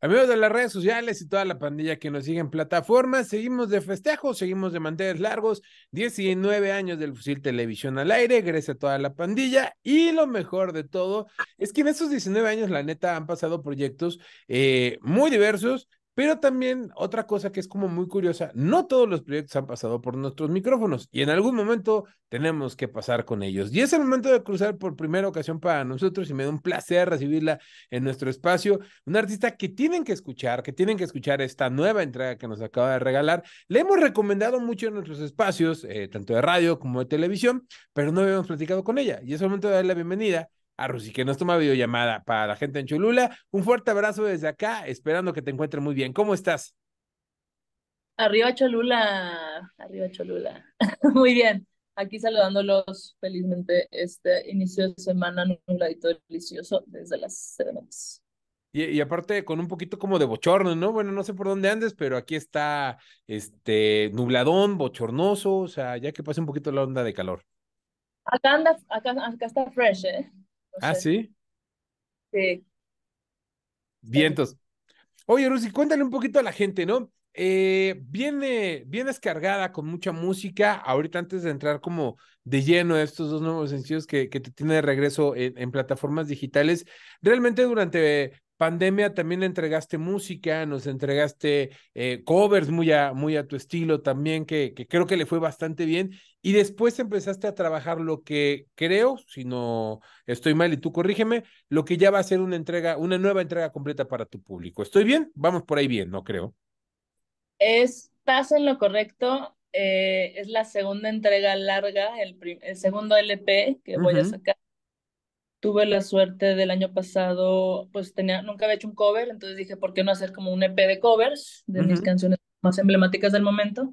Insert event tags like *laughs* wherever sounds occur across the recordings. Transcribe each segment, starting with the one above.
Amigos de las redes sociales y toda la pandilla que nos sigue en plataformas, seguimos de festejos, seguimos de manteles largos, 19 años del fusil televisión al aire, gracias a toda la pandilla y lo mejor de todo es que en estos 19 años la neta han pasado proyectos eh, muy diversos pero también otra cosa que es como muy curiosa, no todos los proyectos han pasado por nuestros micrófonos y en algún momento tenemos que pasar con ellos. Y es el momento de cruzar por primera ocasión para nosotros y me da un placer recibirla en nuestro espacio. Una artista que tienen que escuchar, que tienen que escuchar esta nueva entrega que nos acaba de regalar. Le hemos recomendado mucho en nuestros espacios, eh, tanto de radio como de televisión, pero no habíamos platicado con ella. Y es el momento de darle la bienvenida a Rusi, que nos toma videollamada para la gente en Cholula. Un fuerte abrazo desde acá, esperando que te encuentres muy bien. ¿Cómo estás? Arriba Cholula, arriba Cholula. *laughs* muy bien, aquí saludándolos felizmente este inicio de semana ladito delicioso desde las 7 Y, y, aparte con un poquito como de bochorno, ¿no? Bueno, no sé por dónde andes, pero aquí está este nubladón, bochornoso, o sea, ya que pase un poquito la onda de calor. Acá anda, acá, acá está fresh, ¿eh? ah, sí. Sí. Vientos. Oye, Lucy, cuéntale un poquito a la gente, ¿no? Eh, viene, viene descargada con mucha música. Ahorita antes de entrar como de lleno a estos dos nuevos sencillos que, te tiene de regreso en plataformas digitales, realmente durante pandemia también entregaste música, nos entregaste eh, covers muy a, muy a tu estilo también, que, creo que le fue bastante bien. Y después empezaste a trabajar lo que creo, si no estoy mal y tú corrígeme, lo que ya va a ser una entrega, una nueva entrega completa para tu público. ¿Estoy bien? Vamos por ahí bien, no creo. Estás en lo correcto. Eh, es la segunda entrega larga, el, el segundo LP que voy a sacar tuve la suerte del año pasado, pues tenía, nunca había hecho un cover, entonces dije, ¿por qué no hacer como un EP de covers de mis canciones más emblemáticas del momento?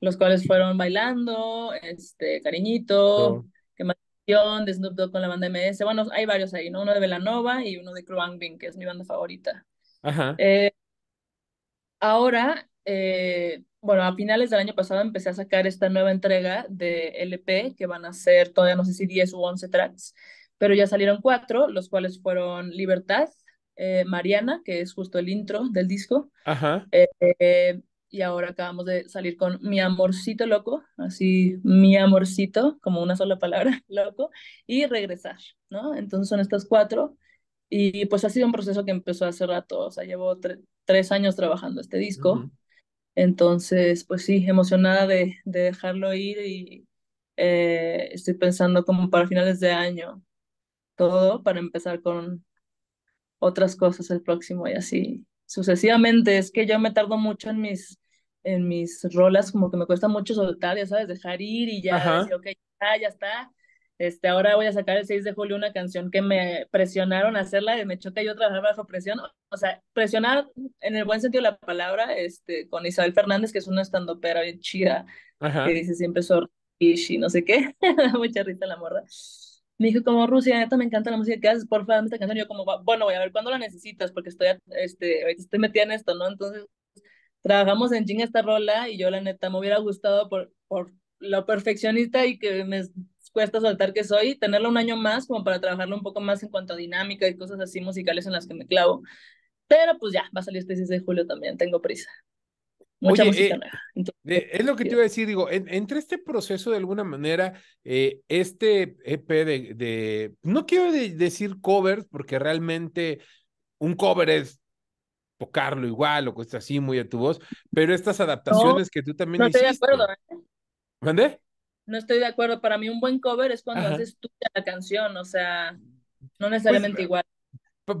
Los cuales fueron Bailando, este, Cariñito, Quemación, de Snoop Dogg con la banda MS. Bueno, hay varios ahí, ¿no? Uno de Belanova y uno de Bing, que es mi banda favorita. Ajá. Eh, ahora, eh, bueno, a finales del año pasado empecé a sacar esta nueva entrega de LP, que van a ser todavía no sé si 10 u 11 tracks, pero ya salieron cuatro, los cuales fueron Libertad, eh, Mariana, que es justo el intro del disco, Ajá. Eh, y ahora acabamos de salir con Mi Amorcito Loco, así Mi Amorcito, como una sola palabra, *laughs* loco, y Regresar, ¿no? Entonces son estas cuatro, y pues ha sido un proceso que empezó hace rato, o sea, llevo tres años trabajando este disco. Entonces, pues sí, emocionada de, dejarlo ir y eh, estoy pensando como para finales de año todo para empezar con otras cosas el próximo y así sucesivamente. Es que yo me tardo mucho en mis, en mis rolas, como que me cuesta mucho soltar, ya sabes, dejar ir y ya ya, está. Este, ahora voy a sacar el 6 de julio una canción que me presionaron a hacerla, de me choca yo trabajar bajo presión, o sea, presionar en el buen sentido de la palabra, este, con Isabel Fernández, que es una estandopera bien chida, que dice siempre y no sé qué, *laughs* mucha risa la morra, me dijo como, Rusia, neta, me encanta la música que haces, por dame esta canción. yo como, bueno, voy a ver cuándo la necesitas, porque estoy, este, estoy metida en esto, ¿no? Entonces, trabajamos en ching esta rola y yo, la neta, me hubiera gustado por, por lo perfeccionista y que me cuesta soltar que soy, tenerlo un año más como para trabajarlo un poco más en cuanto a dinámica y cosas así musicales en las que me clavo. Pero pues ya, va a salir este 6 de julio también, tengo prisa. Mucha Oye, eh, es lo que te iba a decir, digo, entre este proceso de alguna manera, eh, este EP de, no quiero decir covers, porque realmente un cover es tocarlo igual o cuesta así muy a tu voz, pero estas adaptaciones que tú también no Estoy de acuerdo, ¿eh? No estoy de acuerdo. Para mí un buen cover es cuando haces tú la canción, o sea, no necesariamente pues, igual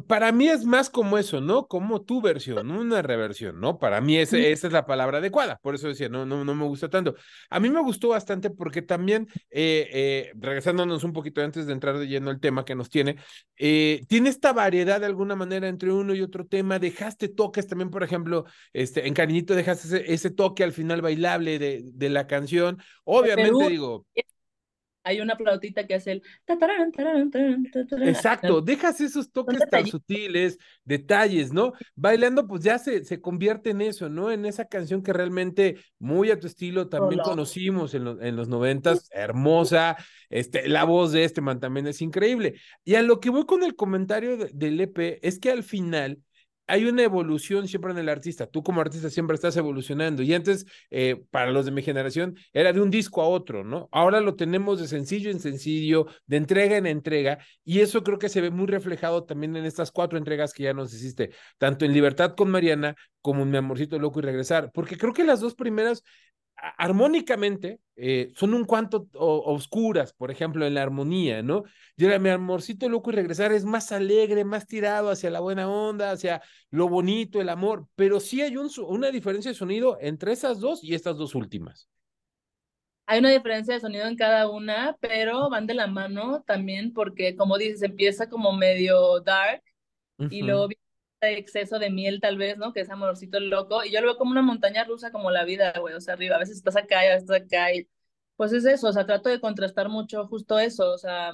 para mí es más como eso, ¿no? Como tu versión, una reversión, ¿no? Para mí esa es la palabra adecuada, por eso decía, no, no, no me gusta tanto. A mí me gustó bastante porque también, eh, eh, regresándonos un poquito antes de entrar de lleno al tema que nos tiene, eh, tiene esta variedad de alguna manera entre uno y otro tema, dejaste toques también, por ejemplo, este, en Cariñito dejaste ese, toque al final bailable de la canción, pues, obviamente digo hay una flautita que hace el... Exacto, dejas esos toques tan sutiles, detalles, ¿no? Bailando pues ya se, se convierte en eso, ¿no? En esa canción que realmente muy a tu estilo también conocimos en, los noventas, hermosa, este, la voz de este man también es increíble. Y a lo que voy con el comentario de, del EP es que al final hay una evolución siempre en el artista. Tú como artista siempre estás evolucionando. Y antes, eh, para los de mi generación, era de un disco a otro, ¿no? Ahora lo tenemos de sencillo en sencillo, de entrega en entrega. Y eso creo que se ve muy reflejado también en estas cuatro entregas que ya nos hiciste, tanto en Libertad con Mariana como en Mi Amorcito Loco y Regresar. Porque creo que las dos primeras armónicamente eh, son un cuanto oscuras, por ejemplo, en la armonía, ¿no? Yo era mi amorcito loco y regresar es más alegre, más tirado hacia la buena onda, hacia lo bonito, el amor, pero sí hay un, una diferencia de sonido entre esas dos y estas dos últimas. Hay una diferencia de sonido en cada una, pero van de la mano también porque, como dices, empieza como medio dark y luego este exceso de miel tal vez, ¿no? Que es amorcito loco. Y yo lo veo como una montaña rusa, como la vida, güey, o sea, arriba, a veces estás acá y a veces acá. Y... Pues es eso, o sea, trato de contrastar mucho justo eso, o sea,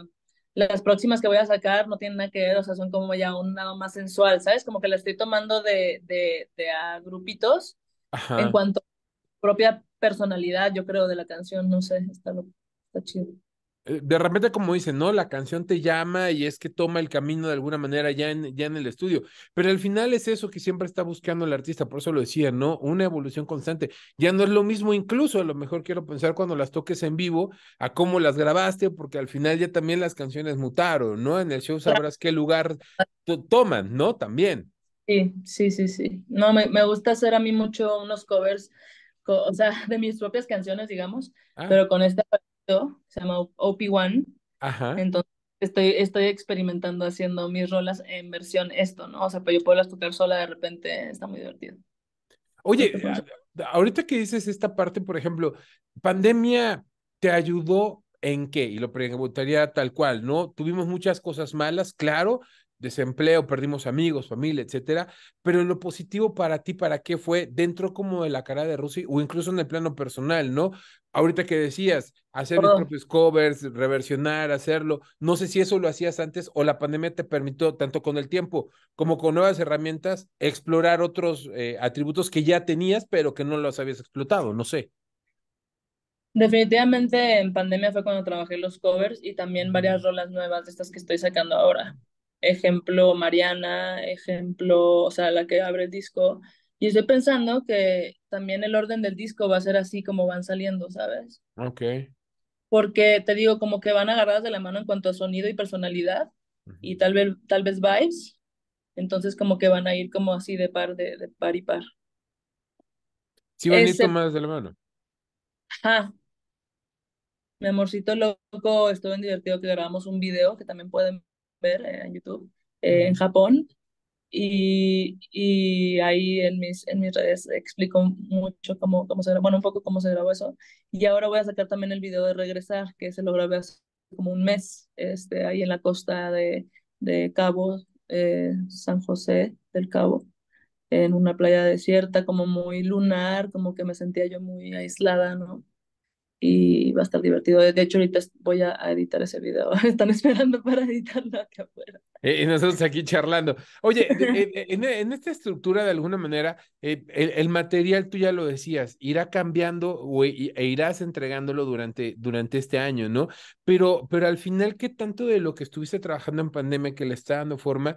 las próximas que voy a sacar no tienen nada que ver, o sea, son como ya un lado más sensual, ¿sabes? Como que la estoy tomando de, de, de a grupitos en cuanto a propia personalidad, yo creo, de la canción, no sé, está, lo, está chido. Eh, de repente, como dicen, ¿no? La canción te llama y es que toma el camino de alguna manera ya en, ya en el estudio. Pero al final es eso que siempre está buscando el artista, por eso lo decía, ¿no? Una evolución constante. Ya no es lo mismo, incluso a lo mejor quiero pensar cuando las toques en vivo, a cómo las grabaste, porque al final ya también las canciones mutaron, ¿no? En el show sabrás qué lugar toman, ¿no? También. Sí, sí, sí, sí. No, me, gusta hacer a mí mucho unos covers o sea, de mis propias canciones, digamos, ah. pero con esta se llama OP1. Ajá. Entonces estoy, estoy experimentando haciendo mis rolas en versión esto, ¿no? O sea, pues yo puedo las tocar sola de repente, está muy divertido. Oye, este ah, ahorita que dices esta parte, por ejemplo, pandemia te ayudó en qué? Y lo preguntaría tal cual, ¿no? Tuvimos muchas cosas malas, claro, desempleo, perdimos amigos, familia, etcétera, pero lo positivo para ti, ¿para qué fue dentro como de la cara de Rusi o incluso en el plano personal, ¿no? Ahorita que decías, hacer covers, reversionar, hacerlo, no sé si eso lo hacías antes o la pandemia te permitió, tanto con el tiempo como con nuevas herramientas, explorar otros eh, atributos que ya tenías, pero que no los habías explotado, no sé. Definitivamente en pandemia fue cuando trabajé los covers y también varias rolas nuevas de estas que estoy sacando ahora ejemplo Mariana, ejemplo, o sea, la que abre el disco. Y estoy pensando que también el orden del disco va a ser así como van saliendo, ¿sabes? Ok. Porque te digo, como que van agarradas de la mano en cuanto a sonido y personalidad y tal vez, tal vez vibes. Entonces como que van a ir como así de par, de, par y par. Sí, van ir este más de la mano. Ajá, mi amorcito loco, estuvo en divertido que grabamos un video que también pueden ver eh, en YouTube, eh, en Japón. Y, y, ahí en mis, en mis redes explico mucho cómo, cómo se grabó, bueno, un poco cómo se grabó eso. Y ahora voy a sacar también el video de Regresar, que se lo grabé hace como un mes, este, ahí en la costa de, de Cabo, eh, San José del Cabo, en una playa desierta, como muy lunar, como que me sentía yo muy aislada, ¿no? y va a estar divertido. De hecho, ahorita voy a editar ese video. *laughs* Están esperando para editarlo aquí afuera. Eh, y nosotros aquí *laughs* charlando. Oye, *laughs* en, esta estructura, de alguna manera, eh, el, material, tú ya lo decías, irá cambiando e, e irás entregándolo durante, durante este año, ¿no? Pero, pero al final, ¿qué tanto de lo que estuviste trabajando en pandemia que le está dando forma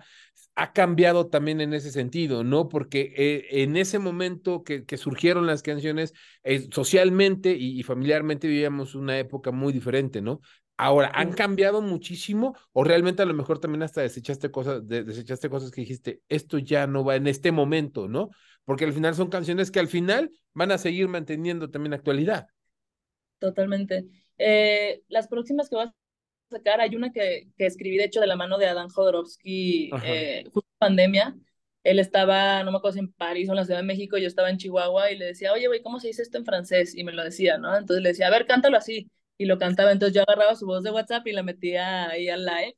ha cambiado también en ese sentido, ¿no? Porque eh, en ese momento que, surgieron las canciones, eh, socialmente y, familiarmente vivíamos una época muy diferente, ¿no? Ahora, ¿han cambiado muchísimo o realmente a lo mejor también hasta desechaste cosas, desechaste cosas que dijiste, esto ya no va en este momento, ¿no? Porque al final son canciones que al final van a seguir manteniendo también actualidad. Totalmente. Eh, las próximas que vas sacar, hay una que, que escribí, de hecho, de la mano de Adán Jodorowsky, eh, justo pandemia. Él estaba, no me acuerdo si en París o en la Ciudad de México, yo estaba en Chihuahua y le decía, oye, güey, ¿cómo se dice esto en francés? Y me lo decía, ¿no? Entonces le decía, a ver, cántalo así. Y lo cantaba. Entonces yo agarraba su voz de WhatsApp y la metía ahí al live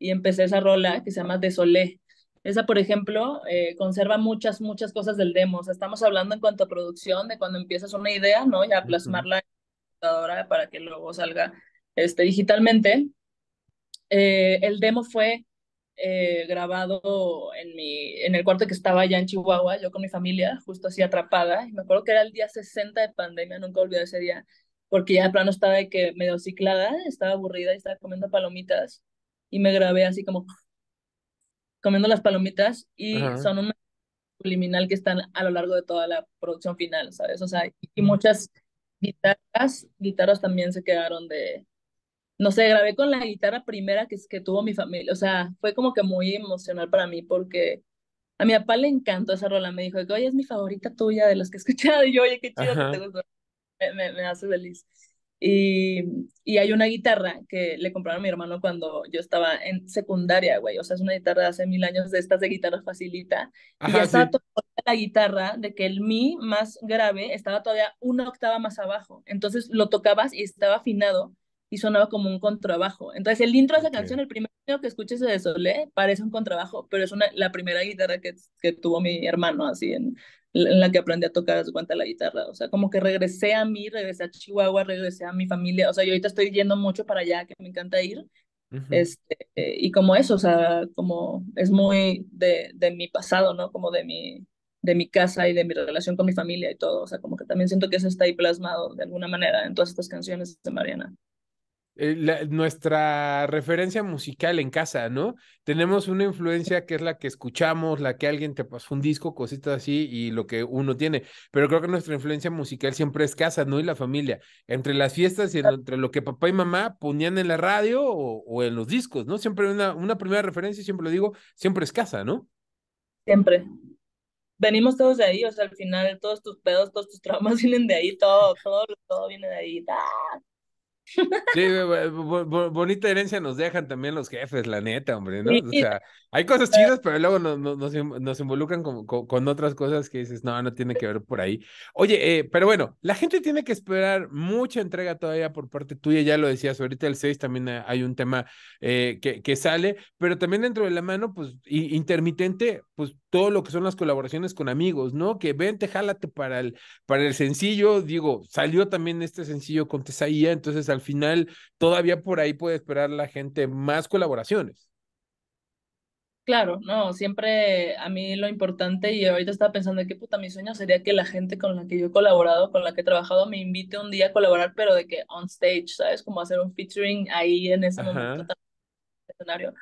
y empecé esa rola que se llama Desolé. Esa, por ejemplo, eh, conserva muchas, muchas cosas del demo. O sea, estamos hablando en cuanto a producción, de cuando empiezas una idea, ¿no? Y a plasmarla en la computadora para que luego salga este, digitalmente. Eh, el demo fue eh, grabado en, mi, en el cuarto que estaba allá en Chihuahua, yo con mi familia, justo así atrapada. Y me acuerdo que era el día 60 de pandemia, nunca olvidé ese día, porque ya de plano estaba de que medio ciclada, estaba aburrida y estaba comiendo palomitas. Y me grabé así como comiendo las palomitas y son un subliminal que están a lo largo de toda la producción final, ¿sabes? O sea, y muchas guitarras, guitarras también se quedaron de, no sé, grabé con la guitarra primera que, que tuvo mi familia. O sea, fue como que muy emocional para mí porque a mi papá le encantó esa rola. Me dijo, oye, es mi favorita tuya de las que he *laughs* escuchado. Y yo, oye, qué chido te Me, hace feliz. Y, y hay una guitarra que le compraron a mi hermano cuando yo estaba en secundaria, güey. O sea, es una guitarra de hace mil años de estas de guitarra facilita. y ya estaba la guitarra de que el mi más grave estaba todavía una octava más abajo. Entonces lo tocabas y estaba afinado y sonaba como un contrabajo. Entonces el intro de esa canción, el primero que escuches de Solé, parece un contrabajo, pero es una, la primera guitarra que, que tuvo mi hermano, así, en, en la que aprendí a tocar, su la guitarra. O sea, como que regresé a mí, regresé a Chihuahua, regresé a mi familia. O sea, yo ahorita estoy yendo mucho para allá, que me encanta ir. este, eh, y como eso, o sea, como es muy de, de mi pasado, ¿no? Como de mi, de mi casa y de mi relación con mi familia y todo. O sea, como que también siento que eso está ahí plasmado de alguna manera en todas estas canciones de Mariana. Eh, nuestra referencia musical en casa, ¿no? Tenemos una influencia que es la que escuchamos, la que alguien te pasó un disco, cositas así, y lo que uno tiene. Pero creo que nuestra influencia musical siempre es casa, ¿no? Y la familia. Entre las fiestas y entre lo que papá y mamá ponían en la radio o, en los discos, ¿no? Siempre una, una primera referencia, siempre lo digo, siempre es casa, ¿no? Siempre venimos todos de ahí, o sea, al final todos tus pedos, todos tus traumas *laughs* vienen de ahí, todo, todo, viene de ahí. Sí, eh, eh, bonita herencia nos dejan también los jefes, la neta, hombre, ¿no? O sea, hay cosas chidas, pero luego nos, involucran con, con, otras cosas que dices, no, no tiene que ver por ahí. Oye, eh, pero bueno, la gente tiene que esperar mucha entrega todavía por parte tuya, ya lo decías, ahorita el 6 también hay un tema que, que sale, pero también dentro de la mano, pues, intermitente, pues todo lo que son las colaboraciones con amigos, ¿no? Que vente, jálate para el, para el sencillo, digo, salió también este sencillo con Tesaía, entonces al final todavía por ahí puede esperar la gente más colaboraciones. Claro, no, siempre a mí lo importante, y ahorita estaba pensando que puta, mi sueño sería que la gente con la que yo he colaborado, con la que he trabajado, me invite un día a colaborar, pero de que on stage, ¿sabes? Como hacer un featuring ahí en ese momento escenario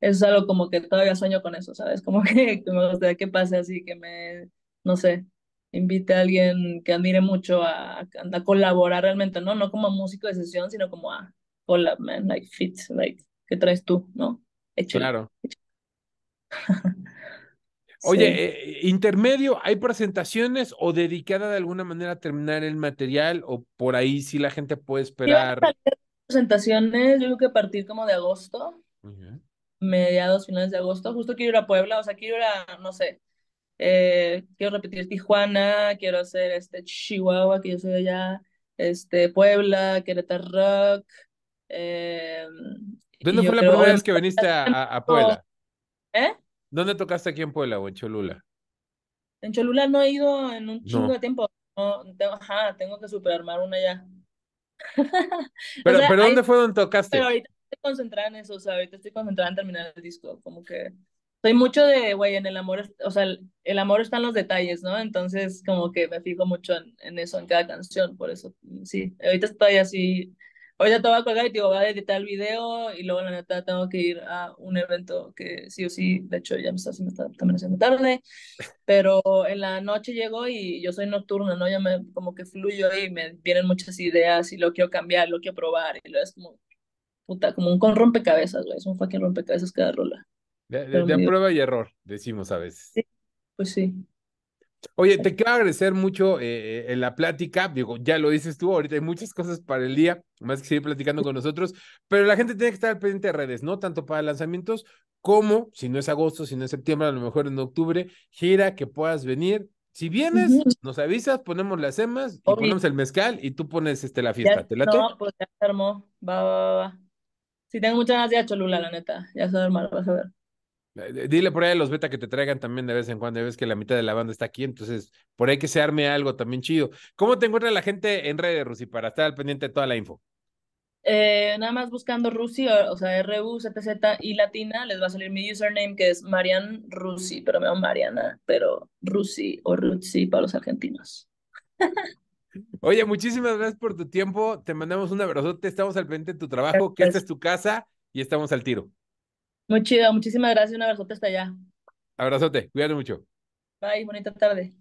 es algo como que todavía sueño con eso, ¿sabes? Como *laughs* que, me gustaría que pase así, que me, no sé, invite a alguien que admire mucho a, a colaborar realmente, ¿no? No como músico de sesión, sino como a ah, hola, man, like fit, like, ¿qué traes tú, no? claro. *laughs* Oye, eh, intermedio, ¿hay presentaciones o dedicada de alguna manera a terminar el material o por ahí sí la gente puede esperar? presentaciones, yo creo que a partir como de agosto mediados, finales de agosto. Justo quiero ir a Puebla, o sea, quiero ir a, no sé, eh, quiero repetir Tijuana, quiero hacer este Chihuahua, que yo soy allá, este Puebla, Querétaro Rock. Eh, ¿Dónde fue la primera vez que viniste a, Puebla? ¿Eh? ¿Dónde tocaste aquí en Puebla o en Cholula? En Cholula no he ido en un chingo de tiempo. tengo, tengo que superarmar una ya. *laughs* pero, ¿dónde fue donde tocaste? ahorita estoy concentrada en eso, o sea, ahorita estoy concentrada en terminar el disco, como que soy mucho de, güey, en el amor, o sea, el amor está en los detalles, ¿no? Entonces, como que me fijo mucho en, eso, en cada canción, por eso, mm, sí, ahorita estoy así, ahorita te voy a colgar y te digo, voy a editar el video y luego la neta tengo que ir a un evento que sí o sí, de hecho ya me está, me está también haciendo tarde, pero en la noche llego y yo soy nocturna, ¿no? Ya me como que fluyo y me vienen muchas ideas y lo quiero cambiar, lo quiero probar y lo es como, puta, como un con rompecabezas, güey. Es un fucking rompecabezas cada rola. De, prueba y error, decimos a veces. Sí, pues sí. Oye, te quiero agradecer mucho eh, eh, en la plática. Digo, ya lo dices tú, ahorita hay muchas cosas para el día, más que seguir platicando con nosotros, pero la gente tiene que estar pendiente de redes, ¿no? Tanto para lanzamientos como, si no es agosto, si no es septiembre, a lo mejor en octubre, gira, que puedas venir. Si vienes, nos avisas, ponemos las emas ponemos el mezcal y tú pones este, la fiesta. ¿Te late? No, pues se armó. Va, va, va. Sí, tengo muchas ganas de Cholula, la neta. Ya soy hermano, vas a ver. Eh, dile por ahí a los beta que te traigan también de vez en cuando. Ya ves que la mitad de la banda está aquí, entonces por ahí que se arme algo también chido. ¿Cómo te encuentra la gente en redes, Rusi, para estar al pendiente de toda la info? Eh, nada más buscando Rusi, o, o sea, z z y Latina, les va a salir mi username que es Marian Rusi, pero me llamo Mariana, pero Rusi o Rusi para los argentinos. *laughs* Oye, muchísimas gracias por tu tiempo. Te mandamos un abrazote. Estamos al frente de tu trabajo, que esta es tu casa y estamos al tiro. Muy chido. Muchísimas gracias. Un abrazote hasta allá. Abrazote. Cuídate mucho. Bye. Bonita tarde.